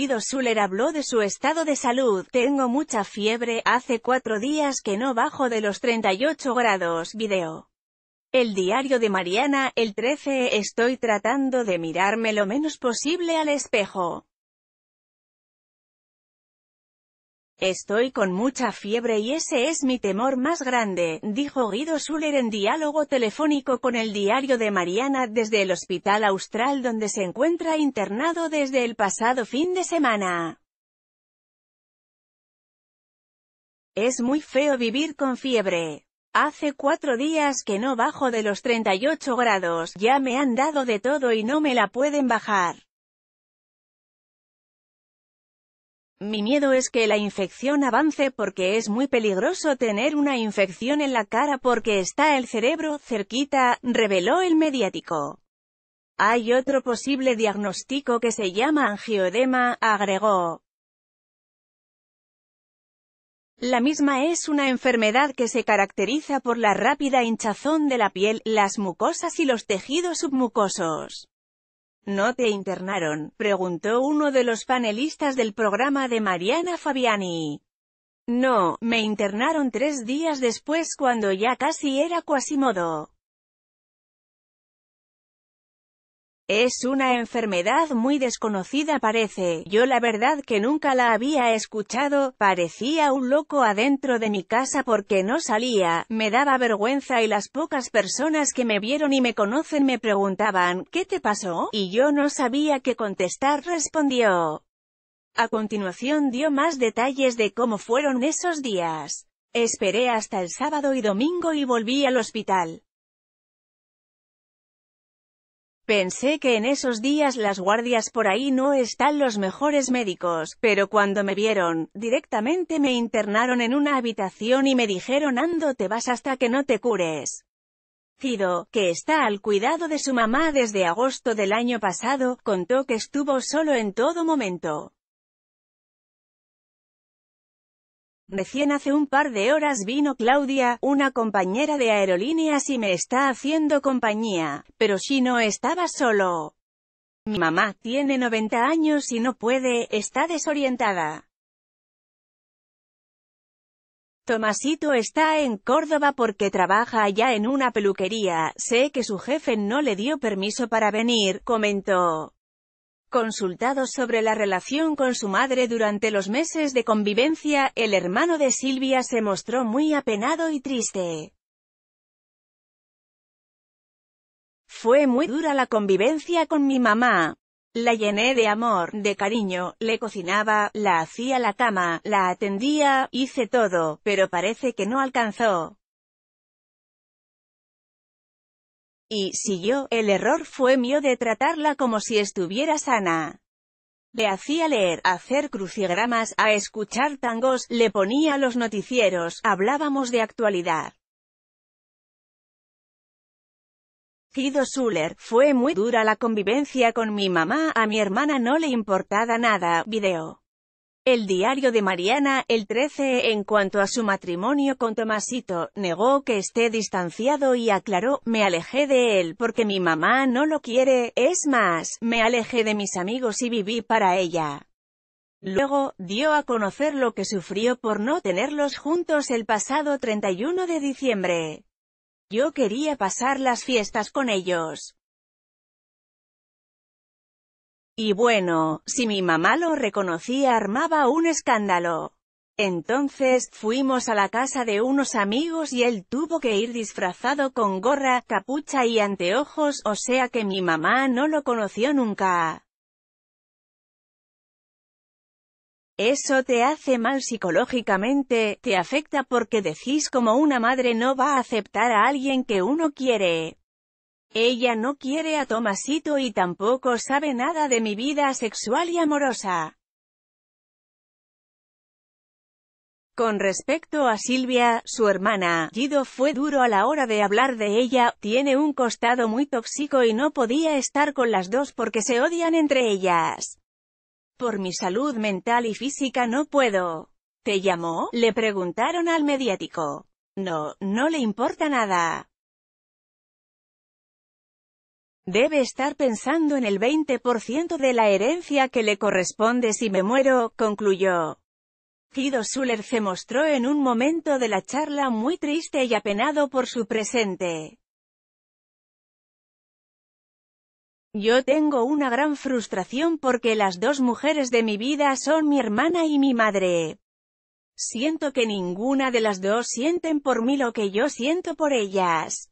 Suller Suler habló de su estado de salud. Tengo mucha fiebre, hace cuatro días que no bajo de los 38 grados. Video. El diario de Mariana, el 13, estoy tratando de mirarme lo menos posible al espejo. Estoy con mucha fiebre y ese es mi temor más grande, dijo Guido Suller en diálogo telefónico con el diario de Mariana desde el Hospital Austral donde se encuentra internado desde el pasado fin de semana. Es muy feo vivir con fiebre. Hace cuatro días que no bajo de los 38 grados, ya me han dado de todo y no me la pueden bajar. Mi miedo es que la infección avance porque es muy peligroso tener una infección en la cara porque está el cerebro cerquita, reveló el mediático. Hay otro posible diagnóstico que se llama angioedema, agregó. La misma es una enfermedad que se caracteriza por la rápida hinchazón de la piel, las mucosas y los tejidos submucosos. ¿No te internaron? preguntó uno de los panelistas del programa de Mariana Fabiani. No, me internaron tres días después cuando ya casi era cuasimodo. Es una enfermedad muy desconocida parece, yo la verdad que nunca la había escuchado, parecía un loco adentro de mi casa porque no salía, me daba vergüenza y las pocas personas que me vieron y me conocen me preguntaban, ¿qué te pasó? Y yo no sabía qué contestar respondió. A continuación dio más detalles de cómo fueron esos días. Esperé hasta el sábado y domingo y volví al hospital. Pensé que en esos días las guardias por ahí no están los mejores médicos, pero cuando me vieron, directamente me internaron en una habitación y me dijeron Ando te vas hasta que no te cures. Cido, que está al cuidado de su mamá desde agosto del año pasado, contó que estuvo solo en todo momento. Recién hace un par de horas vino Claudia, una compañera de aerolíneas y me está haciendo compañía, pero si no estaba solo. Mi mamá tiene 90 años y no puede, está desorientada. Tomasito está en Córdoba porque trabaja allá en una peluquería, sé que su jefe no le dio permiso para venir, comentó. Consultado sobre la relación con su madre durante los meses de convivencia, el hermano de Silvia se mostró muy apenado y triste. Fue muy dura la convivencia con mi mamá. La llené de amor, de cariño, le cocinaba, la hacía la cama, la atendía, hice todo, pero parece que no alcanzó. Y, siguió, el error fue mío de tratarla como si estuviera sana. Le hacía leer, hacer crucigramas, a escuchar tangos, le ponía los noticieros, hablábamos de actualidad. Guido Suler, fue muy dura la convivencia con mi mamá, a mi hermana no le importaba nada, video. El diario de Mariana, el 13, en cuanto a su matrimonio con Tomasito, negó que esté distanciado y aclaró, me alejé de él porque mi mamá no lo quiere, es más, me alejé de mis amigos y viví para ella. Luego, dio a conocer lo que sufrió por no tenerlos juntos el pasado 31 de diciembre. Yo quería pasar las fiestas con ellos, y bueno, si mi mamá lo reconocía armaba un escándalo. Entonces, fuimos a la casa de unos amigos y él tuvo que ir disfrazado con gorra, capucha y anteojos, o sea que mi mamá no lo conoció nunca. Eso te hace mal psicológicamente, te afecta porque decís como una madre no va a aceptar a alguien que uno quiere, ella no quiere a Tomasito y tampoco sabe nada de mi vida sexual y amorosa. Con respecto a Silvia, su hermana, Guido fue duro a la hora de hablar de ella, tiene un costado muy tóxico y no podía estar con las dos porque se odian entre ellas. Por mi salud mental y física no puedo. ¿Te llamó? Le preguntaron al mediático. No, no le importa nada. Debe estar pensando en el 20% de la herencia que le corresponde si me muero, concluyó. Guido Suller se mostró en un momento de la charla muy triste y apenado por su presente. Yo tengo una gran frustración porque las dos mujeres de mi vida son mi hermana y mi madre. Siento que ninguna de las dos sienten por mí lo que yo siento por ellas.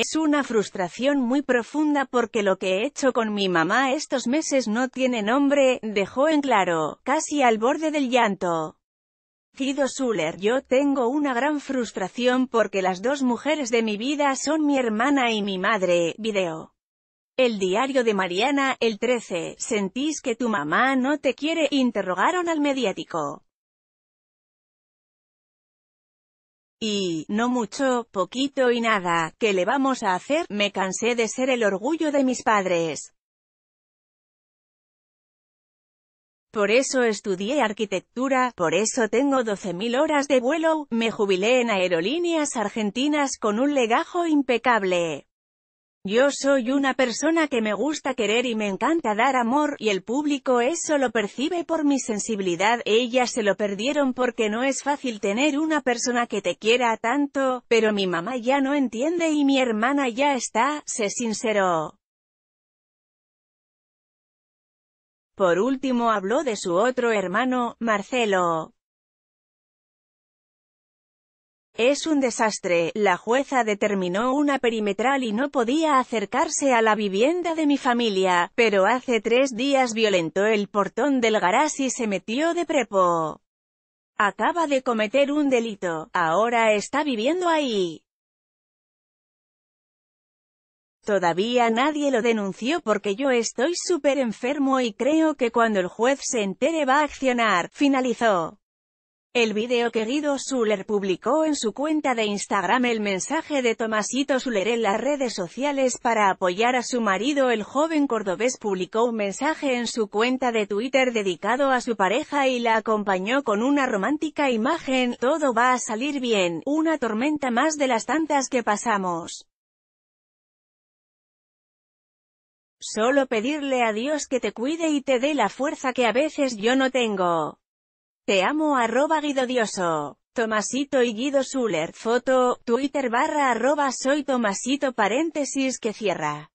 Es una frustración muy profunda porque lo que he hecho con mi mamá estos meses no tiene nombre, dejó en claro, casi al borde del llanto. Cido Suller, yo tengo una gran frustración porque las dos mujeres de mi vida son mi hermana y mi madre, video. El diario de Mariana, el 13, ¿sentís que tu mamá no te quiere? Interrogaron al mediático. y, no mucho, poquito y nada, ¿qué le vamos a hacer? Me cansé de ser el orgullo de mis padres. Por eso estudié arquitectura, por eso tengo 12.000 horas de vuelo, me jubilé en aerolíneas argentinas con un legajo impecable. Yo soy una persona que me gusta querer y me encanta dar amor, y el público eso lo percibe por mi sensibilidad, ellas se lo perdieron porque no es fácil tener una persona que te quiera tanto, pero mi mamá ya no entiende y mi hermana ya está, se sinceró. Por último habló de su otro hermano, Marcelo. Es un desastre, la jueza determinó una perimetral y no podía acercarse a la vivienda de mi familia, pero hace tres días violentó el portón del garage y se metió de prepo. Acaba de cometer un delito, ahora está viviendo ahí. Todavía nadie lo denunció porque yo estoy súper enfermo y creo que cuando el juez se entere va a accionar, finalizó. El video querido Suler publicó en su cuenta de Instagram el mensaje de Tomasito Suler en las redes sociales para apoyar a su marido el joven cordobés publicó un mensaje en su cuenta de Twitter dedicado a su pareja y la acompañó con una romántica imagen, todo va a salir bien, una tormenta más de las tantas que pasamos. Solo pedirle a Dios que te cuide y te dé la fuerza que a veces yo no tengo. Te amo arroba Guido Dioso, Tomasito y Guido Suler, foto, Twitter barra arroba soy Tomasito paréntesis que cierra.